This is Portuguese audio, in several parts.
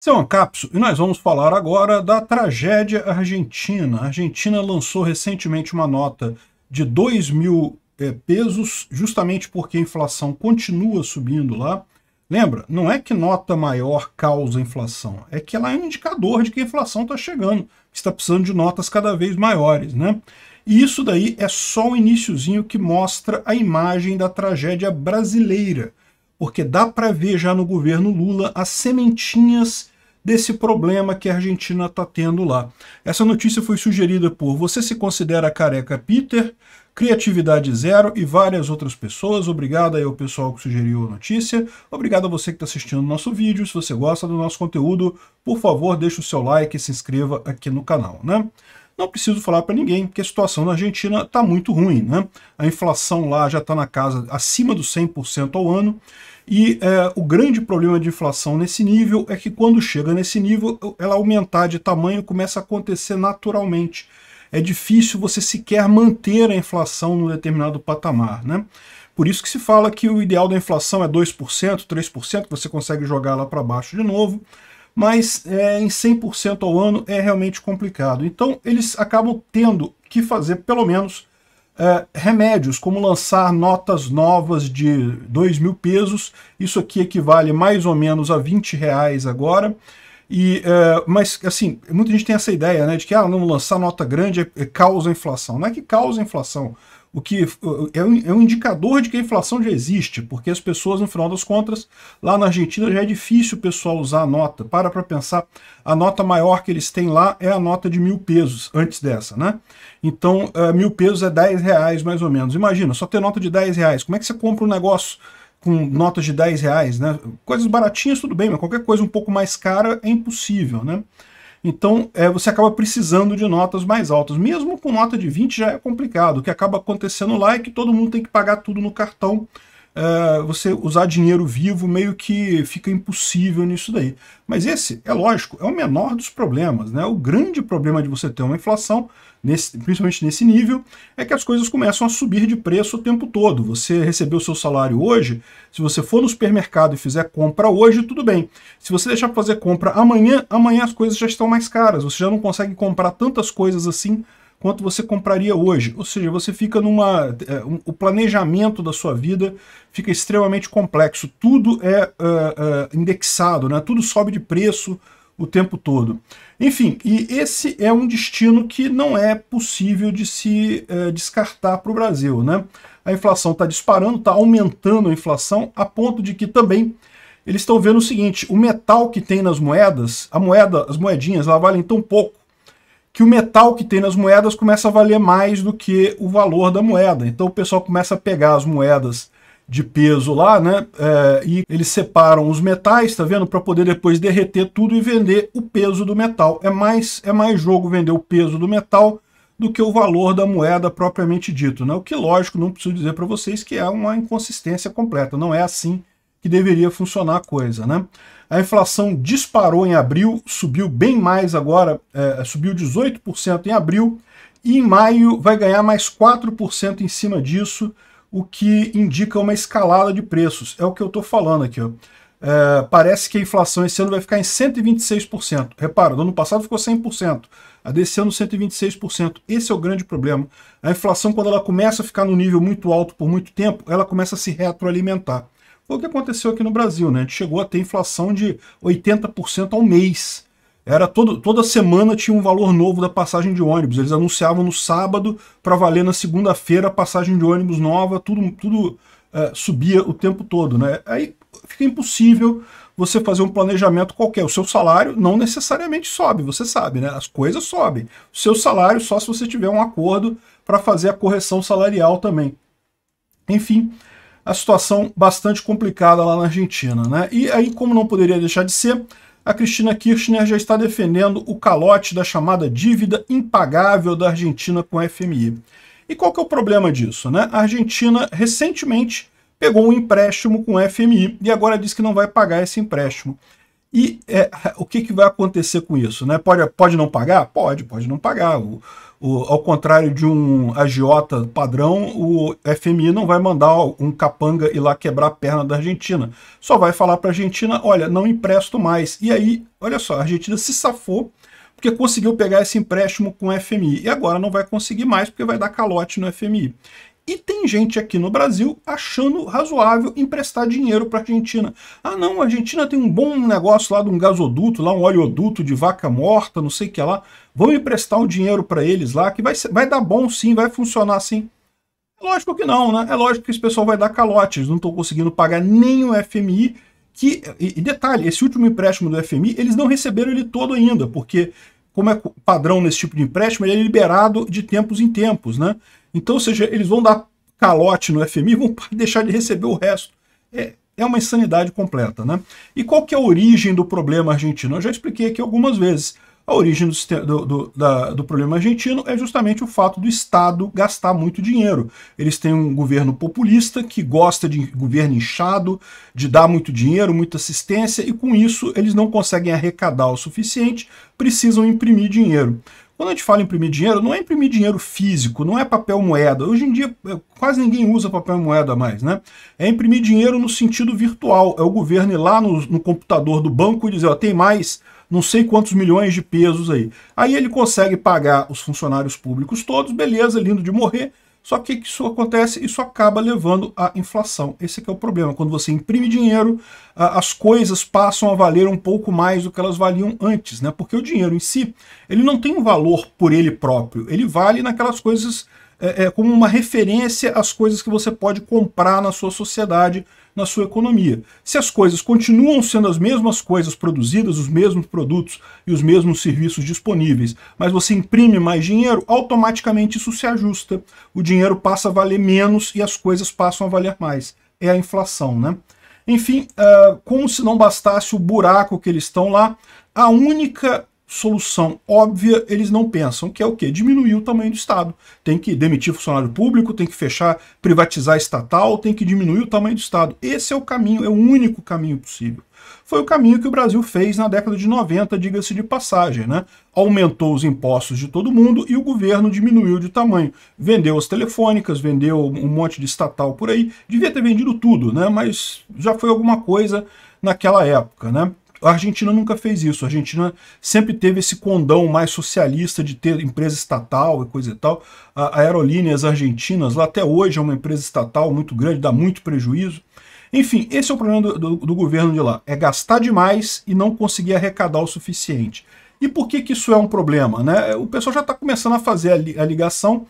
Seu Ancapso, e nós vamos falar agora da tragédia argentina. A Argentina lançou recentemente uma nota de 2 mil é, pesos, justamente porque a inflação continua subindo lá. Lembra, não é que nota maior causa inflação, é que ela é um indicador de que a inflação está chegando, está precisando de notas cada vez maiores, né? E isso daí é só o iníciozinho que mostra a imagem da tragédia brasileira, porque dá para ver já no governo Lula as sementinhas desse problema que a Argentina está tendo lá. Essa notícia foi sugerida por Você se considera careca Peter, Criatividade Zero e várias outras pessoas. Obrigado aí ao pessoal que sugeriu a notícia. Obrigado a você que está assistindo o nosso vídeo. Se você gosta do nosso conteúdo, por favor, deixe o seu like e se inscreva aqui no canal, né? Não preciso falar para ninguém que a situação na Argentina está muito ruim, né? A inflação lá já está na casa acima dos 100% ao ano e é, o grande problema de inflação nesse nível é que quando chega nesse nível, ela aumentar de tamanho começa a acontecer naturalmente. É difícil você sequer manter a inflação num determinado patamar. Né? Por isso que se fala que o ideal da inflação é 2%, 3%, que você consegue jogar lá para baixo de novo, mas é, em 100% ao ano é realmente complicado. Então eles acabam tendo que fazer, pelo menos, é, remédios, como lançar notas novas de 2 mil pesos, isso aqui equivale mais ou menos a 20 reais agora, e, é, mas, assim, muita gente tem essa ideia, né, de que, ah, não lançar nota grande é, causa inflação. Não é que causa inflação, o que é um, é um indicador de que a inflação já existe, porque as pessoas, no final das contas, lá na Argentina já é difícil o pessoal usar a nota. Para para pensar, a nota maior que eles têm lá é a nota de mil pesos, antes dessa, né? Então, uh, mil pesos é 10 reais, mais ou menos. Imagina, só ter nota de 10 reais. Como é que você compra um negócio com notas de 10 reais, né? Coisas baratinhas, tudo bem, mas qualquer coisa um pouco mais cara é impossível, né? Então é, você acaba precisando de notas mais altas. Mesmo com nota de 20 já é complicado. O que acaba acontecendo lá é que todo mundo tem que pagar tudo no cartão eh, você usar dinheiro vivo meio que fica impossível nisso daí. Mas esse, é lógico, é o menor dos problemas. Né? O grande problema de você ter uma inflação, nesse, principalmente nesse nível, é que as coisas começam a subir de preço o tempo todo. Você recebeu o seu salário hoje, se você for no supermercado e fizer compra hoje, tudo bem. Se você deixar para fazer compra amanhã, amanhã as coisas já estão mais caras. Você já não consegue comprar tantas coisas assim quanto você compraria hoje. Ou seja, você fica numa... É, um, o planejamento da sua vida fica extremamente complexo. Tudo é uh, uh, indexado, né? tudo sobe de preço o tempo todo. Enfim, e esse é um destino que não é possível de se uh, descartar para o Brasil. Né? A inflação está disparando, está aumentando a inflação, a ponto de que também eles estão vendo o seguinte, o metal que tem nas moedas, a moeda, as moedinhas, lá valem tão pouco que o metal que tem nas moedas começa a valer mais do que o valor da moeda. Então o pessoal começa a pegar as moedas de peso lá, né? É, e eles separam os metais, tá vendo? Para poder depois derreter tudo e vender o peso do metal. É mais, é mais jogo vender o peso do metal do que o valor da moeda propriamente dito, né? O que, lógico, não preciso dizer para vocês que é uma inconsistência completa. Não é assim que deveria funcionar a coisa. Né? A inflação disparou em abril, subiu bem mais agora, é, subiu 18% em abril, e em maio vai ganhar mais 4% em cima disso, o que indica uma escalada de preços. É o que eu estou falando aqui. Ó. É, parece que a inflação esse ano vai ficar em 126%. Repara, no ano passado ficou 100%, a desse ano 126%. Esse é o grande problema. A inflação, quando ela começa a ficar no nível muito alto por muito tempo, ela começa a se retroalimentar. Foi o que aconteceu aqui no Brasil, né? A gente chegou a ter inflação de 80% ao mês. Era todo, toda semana tinha um valor novo da passagem de ônibus. Eles anunciavam no sábado para valer na segunda-feira a passagem de ônibus nova, tudo, tudo é, subia o tempo todo, né? Aí fica impossível você fazer um planejamento qualquer. O seu salário não necessariamente sobe, você sabe, né? As coisas sobem. O seu salário só se você tiver um acordo para fazer a correção salarial também. Enfim, a situação bastante complicada lá na Argentina. Né? E aí, como não poderia deixar de ser, a Cristina Kirchner já está defendendo o calote da chamada dívida impagável da Argentina com a FMI. E qual que é o problema disso? Né? A Argentina recentemente pegou um empréstimo com o FMI e agora diz que não vai pagar esse empréstimo. E é, o que, que vai acontecer com isso? Né? Pode, pode não pagar? Pode, pode não pagar. O, o, ao contrário de um agiota padrão, o FMI não vai mandar um capanga ir lá quebrar a perna da Argentina. Só vai falar para a Argentina, olha, não empresto mais. E aí, olha só, a Argentina se safou porque conseguiu pegar esse empréstimo com o FMI. E agora não vai conseguir mais porque vai dar calote no FMI. E tem gente aqui no Brasil achando razoável emprestar dinheiro para a Argentina. Ah não, a Argentina tem um bom negócio lá de um gasoduto, lá um oleoduto de vaca morta, não sei o que lá. Vou emprestar um dinheiro para eles lá, que vai, vai dar bom sim, vai funcionar sim. É lógico que não, né? É lógico que esse pessoal vai dar calote, eles não estão conseguindo pagar nem o FMI, que, e, detalhe, esse último empréstimo do FMI, eles não receberam ele todo ainda, porque, como é padrão nesse tipo de empréstimo, ele é liberado de tempos em tempos, né? Então, ou seja, eles vão dar calote no FMI vão deixar de receber o resto. É, é uma insanidade completa, né? E qual que é a origem do problema argentino? Eu já expliquei aqui algumas vezes. A origem do, do, do, da, do problema argentino é justamente o fato do Estado gastar muito dinheiro. Eles têm um governo populista que gosta de governo inchado, de dar muito dinheiro, muita assistência, e com isso eles não conseguem arrecadar o suficiente, precisam imprimir dinheiro. Quando a gente fala imprimir dinheiro, não é imprimir dinheiro físico, não é papel moeda. Hoje em dia é, quase ninguém usa papel moeda mais, né? É imprimir dinheiro no sentido virtual. É o governo ir lá no, no computador do banco e dizer, ó, tem mais não sei quantos milhões de pesos aí. Aí ele consegue pagar os funcionários públicos todos, beleza, lindo de morrer, só que isso acontece, isso acaba levando à inflação. Esse é o problema. Quando você imprime dinheiro, as coisas passam a valer um pouco mais do que elas valiam antes, né? Porque o dinheiro em si, ele não tem um valor por ele próprio. Ele vale naquelas coisas é, é, como uma referência às coisas que você pode comprar na sua sociedade, na sua economia. Se as coisas continuam sendo as mesmas coisas produzidas, os mesmos produtos e os mesmos serviços disponíveis, mas você imprime mais dinheiro, automaticamente isso se ajusta. O dinheiro passa a valer menos e as coisas passam a valer mais. É a inflação, né? Enfim, ah, como se não bastasse o buraco que eles estão lá, a única solução óbvia eles não pensam, que é o quê? Diminuir o tamanho do Estado. Tem que demitir funcionário público, tem que fechar, privatizar estatal, tem que diminuir o tamanho do Estado. Esse é o caminho, é o único caminho possível. Foi o caminho que o Brasil fez na década de 90, diga-se de passagem, né? Aumentou os impostos de todo mundo e o governo diminuiu de tamanho. Vendeu as telefônicas, vendeu um monte de estatal por aí. Devia ter vendido tudo, né? Mas já foi alguma coisa naquela época, né? A Argentina nunca fez isso. A Argentina sempre teve esse condão mais socialista de ter empresa estatal e coisa e tal. A Aerolíneas Argentinas, lá até hoje, é uma empresa estatal muito grande, dá muito prejuízo. Enfim, esse é o problema do, do, do governo de lá. É gastar demais e não conseguir arrecadar o suficiente. E por que, que isso é um problema? Né? O pessoal já está começando a fazer a, li, a ligação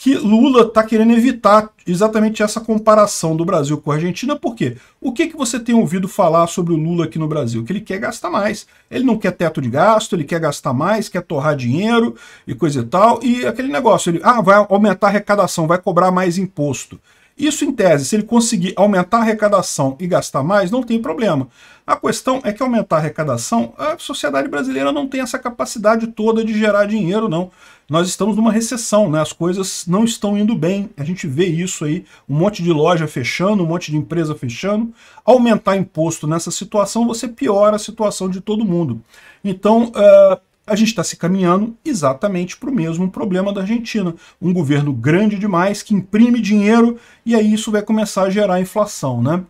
que Lula está querendo evitar exatamente essa comparação do Brasil com a Argentina, porque o que, que você tem ouvido falar sobre o Lula aqui no Brasil? Que ele quer gastar mais. Ele não quer teto de gasto, ele quer gastar mais, quer torrar dinheiro e coisa e tal. E aquele negócio, ele ah, vai aumentar a arrecadação, vai cobrar mais imposto. Isso, em tese, se ele conseguir aumentar a arrecadação e gastar mais, não tem problema. A questão é que aumentar a arrecadação, a sociedade brasileira não tem essa capacidade toda de gerar dinheiro, não. Nós estamos numa recessão, né? as coisas não estão indo bem. A gente vê isso aí, um monte de loja fechando, um monte de empresa fechando. Aumentar imposto nessa situação, você piora a situação de todo mundo. Então, uh, a gente está se caminhando exatamente para o mesmo problema da Argentina. Um governo grande demais que imprime dinheiro e aí isso vai começar a gerar inflação, né?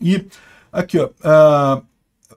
E aqui, ó, uh,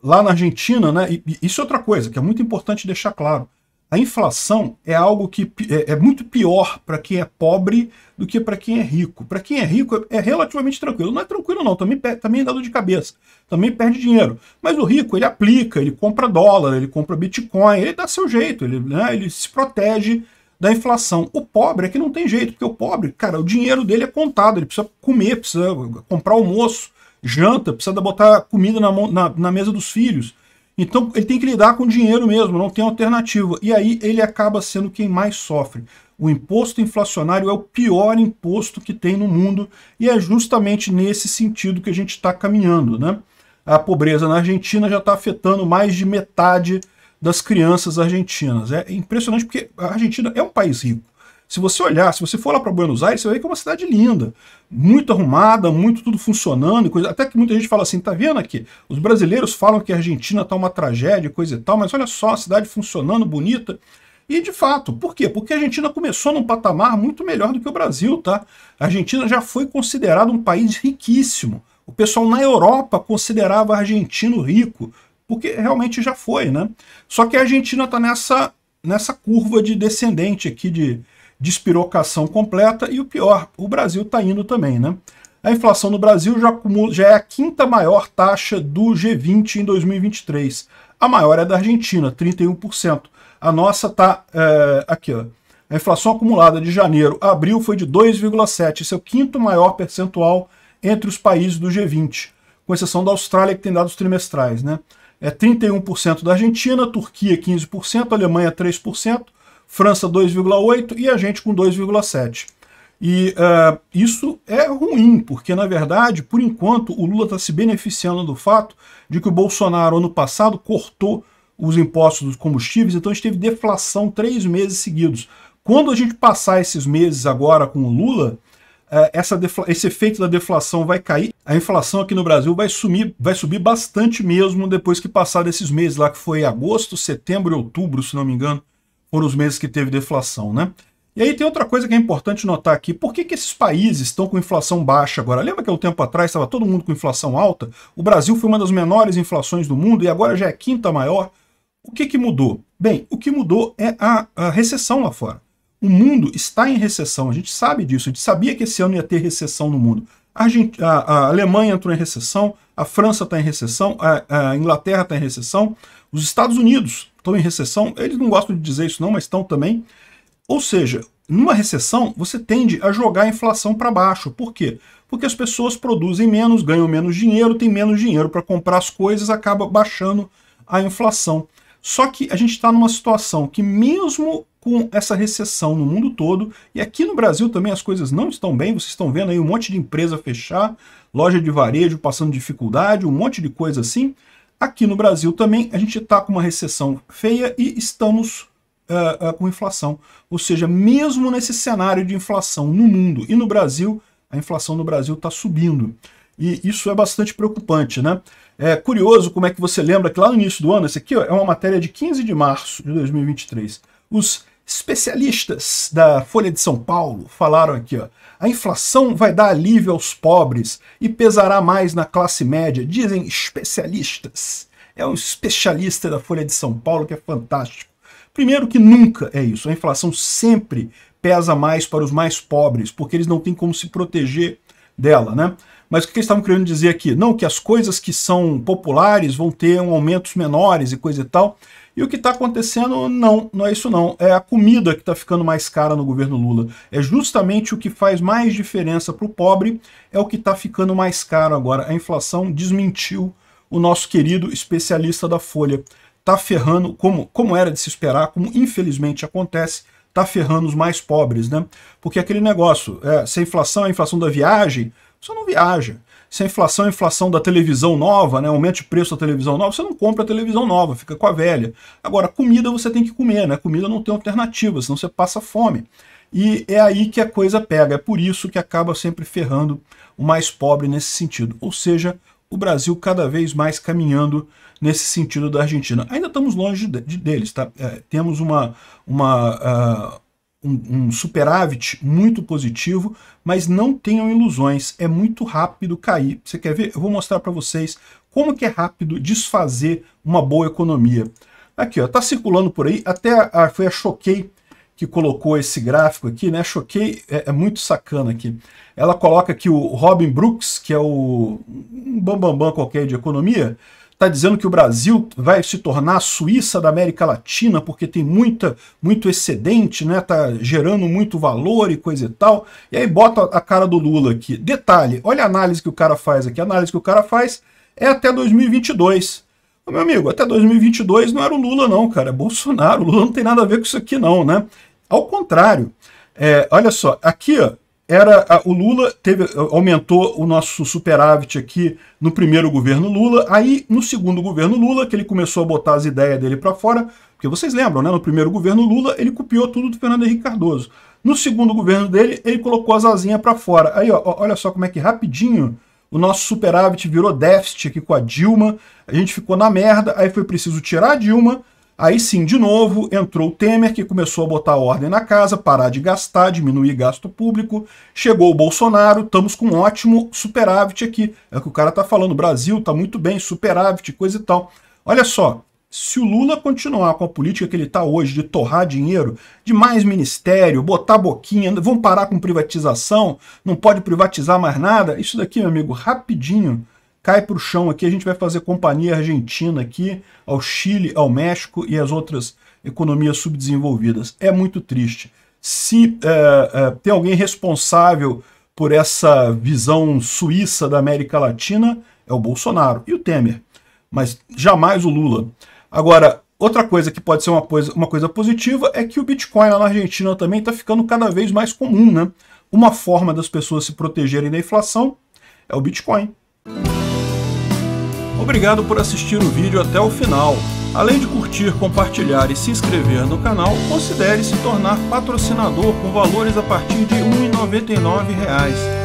lá na Argentina, né? isso é outra coisa que é muito importante deixar claro. A inflação é algo que é, é muito pior para quem é pobre do que para quem é rico. Para quem é rico é, é, relativamente tranquilo. Não é tranquilo não, também, também é dado de cabeça, também perde dinheiro. Mas o rico, ele aplica, ele compra dólar, ele compra bitcoin, ele dá seu jeito, ele, né, ele se protege da inflação. O pobre é que não tem jeito, porque o pobre, cara, o dinheiro dele é contado, ele precisa comer, precisa comprar almoço, janta, precisa botar comida na, na, na mesa dos filhos. Então ele tem que lidar com dinheiro mesmo, não tem alternativa. E aí ele acaba sendo quem mais sofre. O imposto inflacionário é o pior imposto que tem no mundo e é justamente nesse sentido que a gente está caminhando. Né? A pobreza na Argentina já está afetando mais de metade das crianças argentinas. É impressionante porque a Argentina é um país rico. Se você olhar, se você for lá para Buenos Aires, você vai ver que é uma cidade linda, muito arrumada, muito tudo funcionando, coisa, até que muita gente fala assim, tá vendo aqui? Os brasileiros falam que a Argentina tá uma tragédia, coisa e tal, mas olha só, a cidade funcionando, bonita. E de fato, por quê? Porque a Argentina começou num patamar muito melhor do que o Brasil, tá? A Argentina já foi considerada um país riquíssimo. O pessoal na Europa considerava argentino rico, porque realmente já foi, né? Só que a Argentina tá nessa, nessa curva de descendente aqui de despirocação completa e o pior, o Brasil está indo também, né? A inflação no Brasil já, acumula, já é a quinta maior taxa do G20 em 2023. A maior é da Argentina, 31%. A nossa está é, eh, aqui, ó. A inflação acumulada de janeiro a abril foi de 2,7%. Esse é o quinto maior percentual entre os países do G20, com exceção da Austrália, que tem dados trimestrais, né? É 31% da Argentina, Turquia 15%, Alemanha 3%, França 2,8% e a gente com 2,7%. E uh, isso é ruim, porque, na verdade, por enquanto, o Lula está se beneficiando do fato de que o Bolsonaro, ano passado, cortou os impostos dos combustíveis, então a gente teve deflação três meses seguidos. Quando a gente passar esses meses agora com o Lula, eh, esse efeito da deflação vai cair, a inflação aqui no Brasil vai, sumir, vai subir bastante mesmo depois que passar desses meses lá, que foi agosto, setembro e outubro, se não me engano, foram os meses que teve deflação, né? E aí tem outra coisa que é importante notar aqui. Por que, que esses países estão com inflação baixa agora? Lembra que há um tempo atrás estava todo mundo com inflação alta? O Brasil foi uma das menores inflações do mundo e agora já é a quinta maior. O que, que mudou? Bem, o que mudou é a, a recessão lá fora. O mundo está em recessão, a gente sabe disso, a gente sabia que esse ano ia ter recessão no mundo. A, a, a Alemanha entrou em recessão, a França está em recessão, a, a Inglaterra está em recessão, os Estados Unidos estão em recessão. Eles não gostam de dizer isso não, mas estão também. Ou seja, numa recessão, você tende a jogar a inflação para baixo. Por quê? Porque as pessoas produzem menos, ganham menos dinheiro, têm menos dinheiro para comprar as coisas, acaba baixando a inflação. Só que a gente está numa situação que mesmo com essa recessão no mundo todo, e aqui no Brasil também as coisas não estão bem, vocês estão vendo aí um monte de empresa fechar, loja de varejo passando dificuldade, um monte de coisa assim, Aqui no Brasil também a gente está com uma recessão feia e estamos uh, uh, com inflação. Ou seja, mesmo nesse cenário de inflação no mundo e no Brasil, a inflação no Brasil está subindo. E isso é bastante preocupante, né? É curioso como é que você lembra que lá no início do ano, esse aqui ó, é uma matéria de 15 de março de 2023. Os Especialistas da Folha de São Paulo falaram aqui, ó, a inflação vai dar alívio aos pobres e pesará mais na classe média, dizem especialistas. É um especialista da Folha de São Paulo que é fantástico. Primeiro que nunca é isso, a inflação sempre pesa mais para os mais pobres, porque eles não têm como se proteger dela, né? Mas o que eles estavam querendo dizer aqui? Não que as coisas que são populares vão ter um aumentos menores e coisa e tal, e o que está acontecendo, não, não é isso não. É a comida que está ficando mais cara no governo Lula. É justamente o que faz mais diferença para o pobre, é o que está ficando mais caro agora. A inflação desmentiu o nosso querido especialista da Folha. Está ferrando, como, como era de se esperar, como infelizmente acontece, está ferrando os mais pobres, né? Porque aquele negócio, é, se a inflação é a inflação da viagem, você não viaja. Se a inflação é a inflação da televisão nova, né, aumento de preço da televisão nova, você não compra a televisão nova, fica com a velha. Agora, comida você tem que comer, né? Comida não tem alternativa, senão você passa fome. E é aí que a coisa pega, é por isso que acaba sempre ferrando o mais pobre nesse sentido. Ou seja, o Brasil cada vez mais caminhando nesse sentido da Argentina. Ainda estamos longe de, de, deles, tá? É, temos uma, uma, uh, um, um superávit muito positivo, mas não tenham ilusões, é muito rápido cair. Você quer ver? Eu vou mostrar para vocês como que é rápido desfazer uma boa economia. Aqui, ó, tá circulando por aí, até a, ah, foi a Choquei que colocou esse gráfico aqui, né? Choquei, é, é, muito sacana aqui. Ela coloca que o Robin Brooks, que é o um bambambam bam, bam qualquer de economia, está dizendo que o Brasil vai se tornar a Suíça da América Latina, porque tem muita, muito excedente, né? Tá gerando muito valor e coisa e tal. E aí bota a cara do Lula aqui. Detalhe, olha a análise que o cara faz aqui. A análise que o cara faz é até 2022. Meu amigo, até 2022 não era o Lula, não, cara. É Bolsonaro. O Lula não tem nada a ver com isso aqui, não, né? Ao contrário. É, olha só, aqui, ó, era a, o Lula teve, aumentou o nosso superávit aqui no primeiro governo Lula, aí no segundo governo Lula, que ele começou a botar as ideias dele para fora, porque vocês lembram, né? No primeiro governo Lula, ele copiou tudo do Fernando Henrique Cardoso. No segundo governo dele, ele colocou as asinhas para fora. Aí, ó, olha só como é que rapidinho o nosso superávit virou déficit aqui com a Dilma, a gente ficou na merda, aí foi preciso tirar a Dilma, aí sim, de novo, entrou o Temer, que começou a botar ordem na casa, parar de gastar, diminuir gasto público, chegou o Bolsonaro, estamos com um ótimo superávit aqui, é o que o cara tá falando, Brasil tá muito bem, superávit, coisa e tal. Olha só, se o Lula continuar com a política que ele está hoje de torrar dinheiro, de mais ministério, botar boquinha, vão parar com privatização, não pode privatizar mais nada, isso daqui, meu amigo, rapidinho cai para o chão aqui. A gente vai fazer companhia argentina aqui, ao Chile, ao México e às outras economias subdesenvolvidas. É muito triste. Se é, é, tem alguém responsável por essa visão suíça da América Latina, é o Bolsonaro e o Temer, mas jamais o Lula. Agora, outra coisa que pode ser uma coisa, uma coisa positiva é que o Bitcoin lá na Argentina também está ficando cada vez mais comum, né? Uma forma das pessoas se protegerem da inflação é o Bitcoin. Obrigado por assistir o vídeo até o final. Além de curtir, compartilhar e se inscrever no canal, considere se tornar patrocinador com valores a partir de R$ 1,99